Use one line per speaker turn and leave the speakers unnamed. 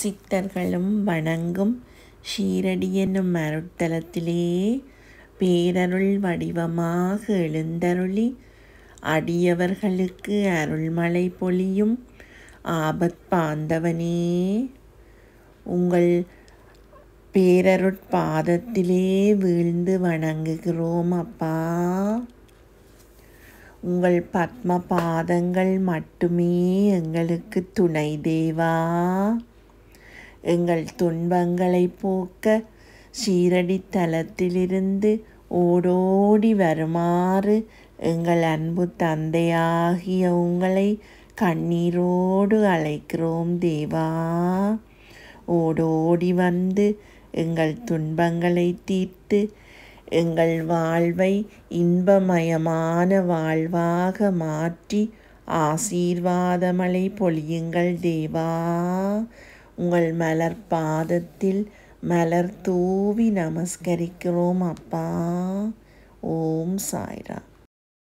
சித்தர்களும் வணங்கும் ஷீரடியனும் அருட்தலத்திலே பேரருள் வடிவமாக எழுந்தருளி அடியவர்களுக்கு அருள்மழை பொழியும் ஆபத் பாந்தவனே உங்கள் பேரருட்பாதத்திலே வீழ்ந்து வணங்குகிறோம் அப்பா உங்கள் பத்ம பாதங்கள் மட்டுமே எங்களுக்கு துணை தேவா எங்கள் துன்பங்களை போக்க சீரடி தலத்திலிருந்து ஓடோடி வருமாறு எங்கள் அன்பு தந்தையாகிய உங்களை கண்ணீரோடு அழைக்கிறோம் தேவா ஓடோடி வந்து எங்கள் துன்பங்களை தீர்த்து எங்கள் வாழ்வை இன்பமயமான வாழ்வாக மாற்றி ஆசீர்வாதமலை பொழியுங்கள் தேவா உங்கள் மலர் பாதத்தில் மலர் தூவி நமஸ்கரிக்கிறோம் அப்பா ஓம் சாய்ரா